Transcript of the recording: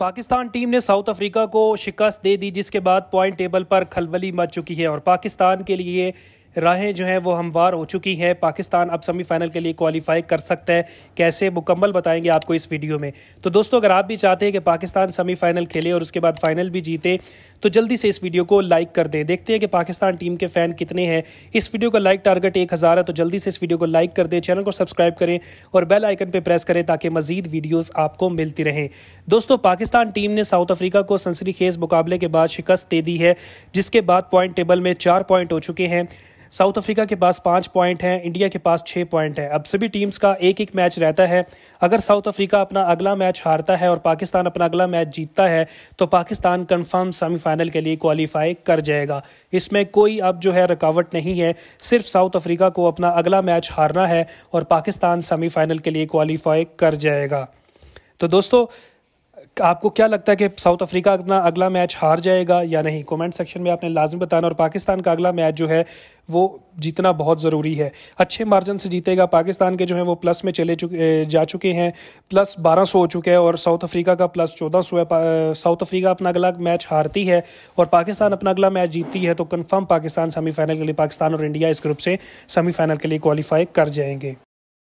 Pakistan team ने South Africa को शिकस्त दे दी जिसके बाद पॉइंट टेबल पर खलबली मच चुकी है और पाकिस्तान के लिए राहें जो हैं वो हमवार हो चुकी हैं पाकिस्तान अब सेमीफाइनल के लिए क्वालिफाई कर सकता है कैसे मुकम्मल बताएंगे आपको इस वीडियो में तो दोस्तों अगर आप भी चाहते हैं कि पाकिस्तान सेमीफाइनल खेले और उसके बाद फाइनल भी जीते तो जल्दी से इस वीडियो को लाइक कर दें देखते हैं कि पाकिस्तान टीम के फ़ैन कितने हैं इस वीडियो का लाइक टारगेट एक है तो जल्दी से इस वीडियो को लाइक कर दें चैनल को सब्सक्राइब करें और बेल आइकन पर प्रेस करें ताकि मजीद वीडियोज़ आपको मिलती रहें दोस्तों पाकिस्तान टीम ने साउथ अफ्रीका को सनसरी खेज मुकाबले के बाद शिकस्त दे दी है जिसके बाद पॉइंट टेबल में चार पॉइंट हो चुके हैं साउथ अफ्रीका के पास पाँच पॉइंट हैं इंडिया के पास छः पॉइंट हैं अब सभी टीम्स का एक एक मैच रहता है अगर साउथ अफ्रीका अपना अगला मैच हारता है और पाकिस्तान अपना अगला मैच जीतता है तो पाकिस्तान कन्फर्म सेमीफाइनल के लिए क्वालिफाई कर जाएगा इसमें कोई अब जो है रुकावट नहीं है सिर्फ साउथ अफ्रीका को अपना अगला मैच हारना है और पाकिस्तान सेमीफाइनल के लिए क्वालिफाई कर जाएगा तो दोस्तों आपको क्या लगता है कि साउथ अफ्रीका अपना अगला मैच हार जाएगा या नहीं कमेंट सेक्शन में आपने लाजमी बताना और पाकिस्तान का अगला मैच जो है वो जीतना बहुत ज़रूरी है अच्छे मार्जिन से जीतेगा पाकिस्तान के जो हैं वो प्लस में चले चुके जा चुके हैं प्लस बारह सौ हो चुके हैं और साउथ अफ्रीका का प्लस चौदह सौ है साउथ अफ्रीका अपना अगला मैच हारती है और पाकिस्तान अपना अगला मैच जीतती है तो कन्फर्म पाकिस्तान सेमीफाइनल के लिए पाकिस्तान और इंडिया इस ग्रुप से सेमीफाइनल के लिए क्वालिफाई कर जाएंगे